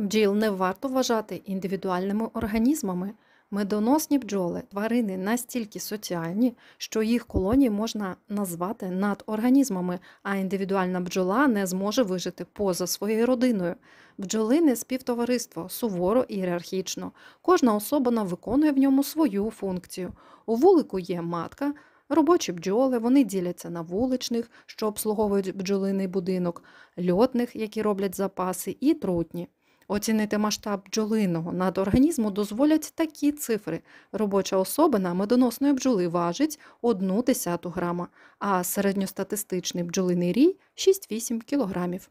Бджіл не варто вважати індивідуальними організмами. Медоносні бджоли тварини настільки соціальні, що їх колонії можна назвати надорганізмами, а індивідуальна бджола не зможе вижити поза своєю родиною. Бджолине співтовариство суворо ієрархічно. Кожна особина виконує в ньому свою функцію. У вулику є матка. Робочі бджоли вони діляться на вуличних, що обслуговують бджолиний будинок, льотних, які роблять запаси, і трутні. Оцінити масштаб бджолиного надорганізму дозволять такі цифри. Робоча особина медоносної бджоли важить 1 десяту грама, а середньостатистичний бджолиний рій 6-8 кілограмів.